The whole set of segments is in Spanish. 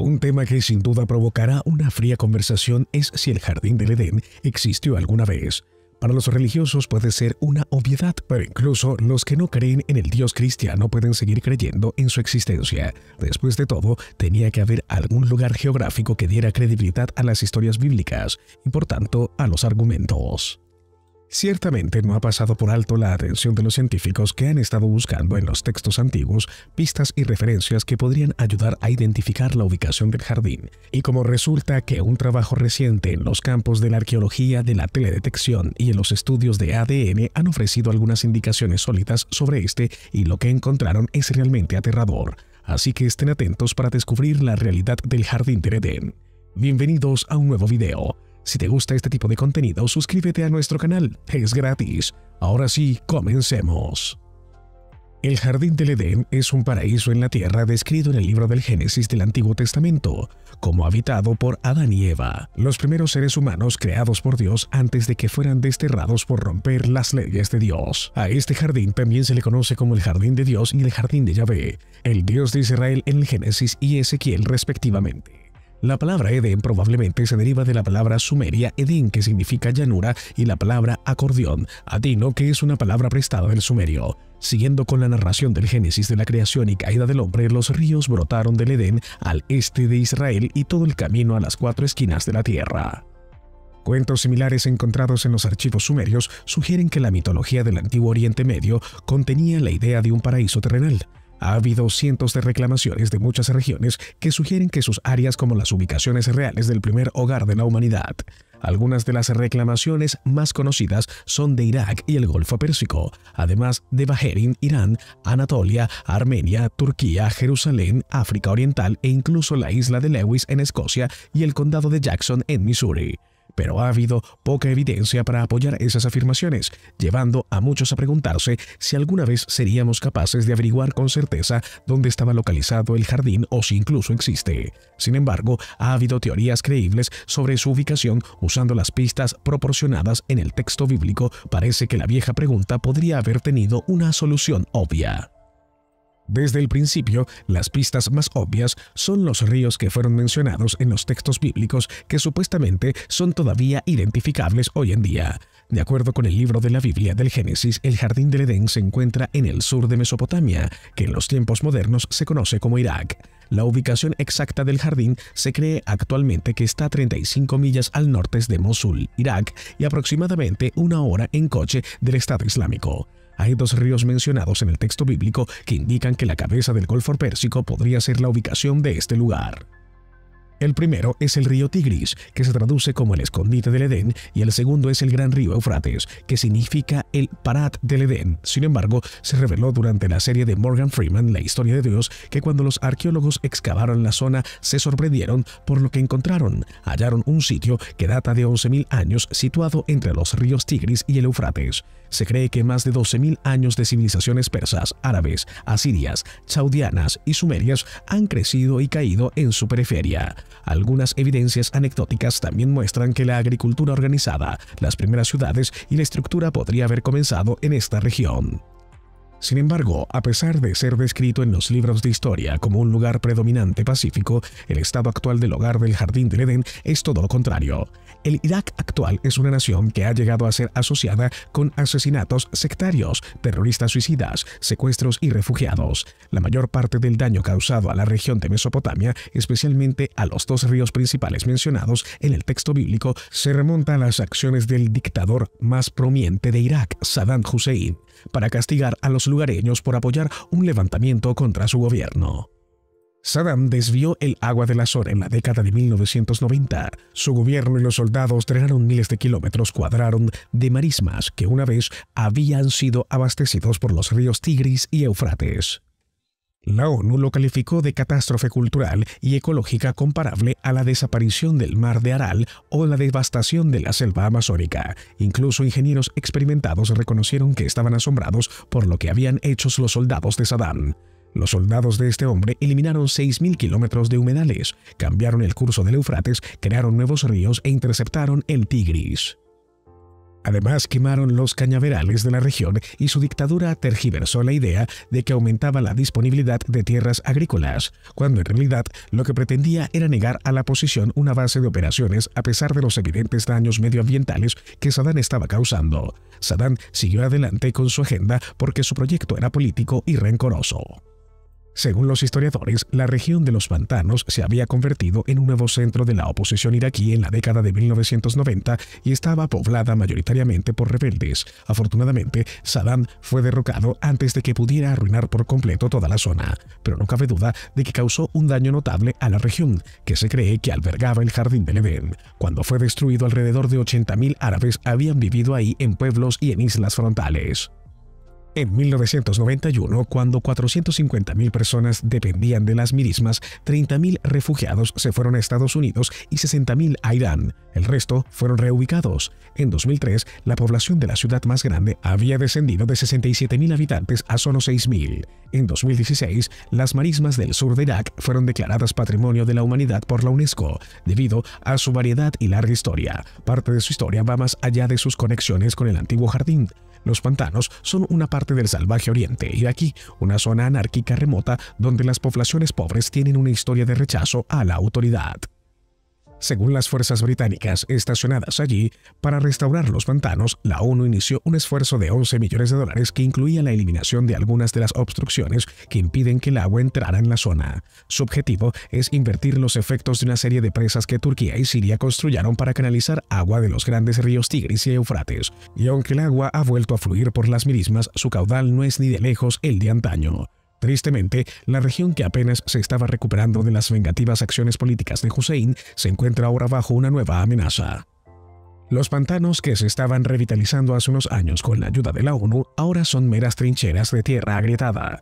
Un tema que sin duda provocará una fría conversación es si el jardín del Edén existió alguna vez. Para los religiosos puede ser una obviedad, pero incluso los que no creen en el Dios cristiano pueden seguir creyendo en su existencia. Después de todo, tenía que haber algún lugar geográfico que diera credibilidad a las historias bíblicas y por tanto a los argumentos. Ciertamente no ha pasado por alto la atención de los científicos que han estado buscando en los textos antiguos pistas y referencias que podrían ayudar a identificar la ubicación del jardín, y como resulta que un trabajo reciente en los campos de la arqueología, de la teledetección y en los estudios de ADN han ofrecido algunas indicaciones sólidas sobre este y lo que encontraron es realmente aterrador, así que estén atentos para descubrir la realidad del jardín de Edén. Bienvenidos a un nuevo video. Si te gusta este tipo de contenido, suscríbete a nuestro canal, es gratis. Ahora sí, comencemos. El jardín del Edén es un paraíso en la tierra descrito en el libro del Génesis del Antiguo Testamento, como habitado por Adán y Eva, los primeros seres humanos creados por Dios antes de que fueran desterrados por romper las leyes de Dios. A este jardín también se le conoce como el jardín de Dios y el jardín de Yahvé, el Dios de Israel en el Génesis y Ezequiel respectivamente. La palabra Edén probablemente se deriva de la palabra sumeria Edén, que significa llanura, y la palabra acordeón, adino, que es una palabra prestada del sumerio. Siguiendo con la narración del Génesis de la creación y caída del hombre, los ríos brotaron del Edén al este de Israel y todo el camino a las cuatro esquinas de la tierra. Cuentos similares encontrados en los archivos sumerios sugieren que la mitología del antiguo Oriente Medio contenía la idea de un paraíso terrenal, ha habido cientos de reclamaciones de muchas regiones que sugieren que sus áreas como las ubicaciones reales del primer hogar de la humanidad. Algunas de las reclamaciones más conocidas son de Irak y el Golfo Pérsico, además de Bahrein, Irán, Anatolia, Armenia, Turquía, Jerusalén, África Oriental e incluso la isla de Lewis en Escocia y el condado de Jackson en Missouri pero ha habido poca evidencia para apoyar esas afirmaciones, llevando a muchos a preguntarse si alguna vez seríamos capaces de averiguar con certeza dónde estaba localizado el jardín o si incluso existe. Sin embargo, ha habido teorías creíbles sobre su ubicación usando las pistas proporcionadas en el texto bíblico. Parece que la vieja pregunta podría haber tenido una solución obvia. Desde el principio, las pistas más obvias son los ríos que fueron mencionados en los textos bíblicos que supuestamente son todavía identificables hoy en día. De acuerdo con el libro de la Biblia del Génesis, el jardín del Edén se encuentra en el sur de Mesopotamia, que en los tiempos modernos se conoce como Irak. La ubicación exacta del jardín se cree actualmente que está a 35 millas al norte de Mosul, Irak, y aproximadamente una hora en coche del Estado Islámico. Hay dos ríos mencionados en el texto bíblico que indican que la cabeza del Golfo Pérsico podría ser la ubicación de este lugar. El primero es el río Tigris, que se traduce como el escondite del Edén, y el segundo es el gran río Eufrates, que significa el Parat del Edén. Sin embargo, se reveló durante la serie de Morgan Freeman, La historia de Dios, que cuando los arqueólogos excavaron la zona se sorprendieron por lo que encontraron. Hallaron un sitio que data de 11.000 años situado entre los ríos Tigris y el Eufrates. Se cree que más de 12.000 años de civilizaciones persas, árabes, asirias, chaudianas y sumerias han crecido y caído en su periferia. Algunas evidencias anecdóticas también muestran que la agricultura organizada, las primeras ciudades y la estructura podría haber comenzado en esta región. Sin embargo, a pesar de ser descrito en los libros de historia como un lugar predominante pacífico, el estado actual del hogar del Jardín del Edén es todo lo contrario. El Irak actual es una nación que ha llegado a ser asociada con asesinatos sectarios, terroristas suicidas, secuestros y refugiados. La mayor parte del daño causado a la región de Mesopotamia, especialmente a los dos ríos principales mencionados en el texto bíblico, se remonta a las acciones del dictador más promiente de Irak, Saddam Hussein para castigar a los lugareños por apoyar un levantamiento contra su gobierno. Saddam desvió el agua de la en la década de 1990. Su gobierno y los soldados drenaron miles de kilómetros cuadrados de marismas que una vez habían sido abastecidos por los ríos Tigris y Eufrates. La ONU lo calificó de catástrofe cultural y ecológica comparable a la desaparición del mar de Aral o la devastación de la selva amazónica. Incluso ingenieros experimentados reconocieron que estaban asombrados por lo que habían hecho los soldados de Saddam. Los soldados de este hombre eliminaron 6.000 kilómetros de humedales, cambiaron el curso del Eufrates, crearon nuevos ríos e interceptaron el Tigris. Además, quemaron los cañaverales de la región y su dictadura tergiversó la idea de que aumentaba la disponibilidad de tierras agrícolas, cuando en realidad lo que pretendía era negar a la posición una base de operaciones a pesar de los evidentes daños medioambientales que Sadán estaba causando. Sadán siguió adelante con su agenda porque su proyecto era político y rencoroso. Según los historiadores, la región de los pantanos se había convertido en un nuevo centro de la oposición iraquí en la década de 1990 y estaba poblada mayoritariamente por rebeldes. Afortunadamente, Saddam fue derrocado antes de que pudiera arruinar por completo toda la zona, pero no cabe duda de que causó un daño notable a la región, que se cree que albergaba el Jardín del Edén. Cuando fue destruido, alrededor de 80.000 árabes habían vivido ahí en pueblos y en islas frontales. En 1991, cuando 450.000 personas dependían de las mirismas, 30.000 refugiados se fueron a Estados Unidos y 60.000 a Irán. El resto fueron reubicados. En 2003, la población de la ciudad más grande había descendido de 67.000 habitantes a solo 6.000. En 2016, las marismas del sur de Irak fueron declaradas Patrimonio de la Humanidad por la UNESCO, debido a su variedad y larga historia. Parte de su historia va más allá de sus conexiones con el antiguo jardín los pantanos son una parte del salvaje oriente y aquí una zona anárquica remota donde las poblaciones pobres tienen una historia de rechazo a la autoridad. Según las fuerzas británicas estacionadas allí, para restaurar los pantanos, la ONU inició un esfuerzo de 11 millones de dólares que incluía la eliminación de algunas de las obstrucciones que impiden que el agua entrara en la zona. Su objetivo es invertir los efectos de una serie de presas que Turquía y Siria construyeron para canalizar agua de los grandes ríos Tigris y Eufrates, y aunque el agua ha vuelto a fluir por las mismas, su caudal no es ni de lejos el de antaño. Tristemente, la región que apenas se estaba recuperando de las vengativas acciones políticas de Hussein se encuentra ahora bajo una nueva amenaza. Los pantanos que se estaban revitalizando hace unos años con la ayuda de la ONU ahora son meras trincheras de tierra agrietada.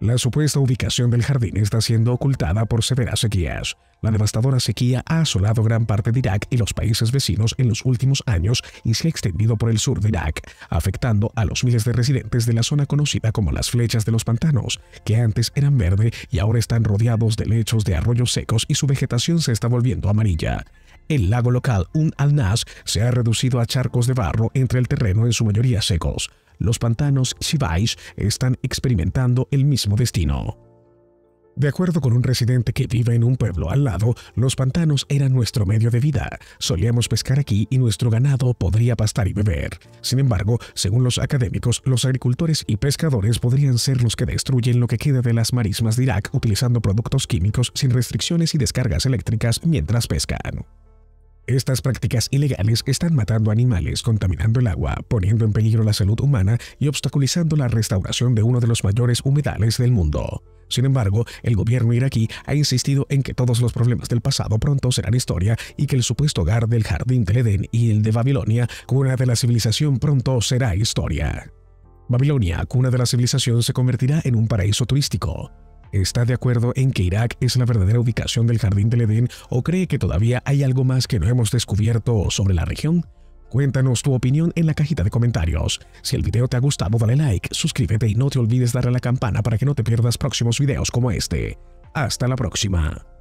La supuesta ubicación del jardín está siendo ocultada por severas sequías, la devastadora sequía ha asolado gran parte de Irak y los países vecinos en los últimos años y se ha extendido por el sur de Irak, afectando a los miles de residentes de la zona conocida como las flechas de los pantanos, que antes eran verde y ahora están rodeados de lechos de arroyos secos y su vegetación se está volviendo amarilla. El lago local Un al-Nas se ha reducido a charcos de barro entre el terreno en su mayoría secos. Los pantanos Shibais están experimentando el mismo destino. De acuerdo con un residente que vive en un pueblo al lado, los pantanos eran nuestro medio de vida. Solíamos pescar aquí y nuestro ganado podría pastar y beber. Sin embargo, según los académicos, los agricultores y pescadores podrían ser los que destruyen lo que queda de las marismas de Irak utilizando productos químicos sin restricciones y descargas eléctricas mientras pescan. Estas prácticas ilegales están matando animales, contaminando el agua, poniendo en peligro la salud humana y obstaculizando la restauración de uno de los mayores humedales del mundo. Sin embargo, el gobierno iraquí ha insistido en que todos los problemas del pasado pronto serán historia y que el supuesto hogar del Jardín del Edén y el de Babilonia, cuna de la civilización, pronto será historia. Babilonia, cuna de la civilización, se convertirá en un paraíso turístico. ¿Está de acuerdo en que Irak es la verdadera ubicación del Jardín del Edén o cree que todavía hay algo más que no hemos descubierto sobre la región? Cuéntanos tu opinión en la cajita de comentarios. Si el video te ha gustado, dale like, suscríbete y no te olvides darle a la campana para que no te pierdas próximos videos como este. Hasta la próxima.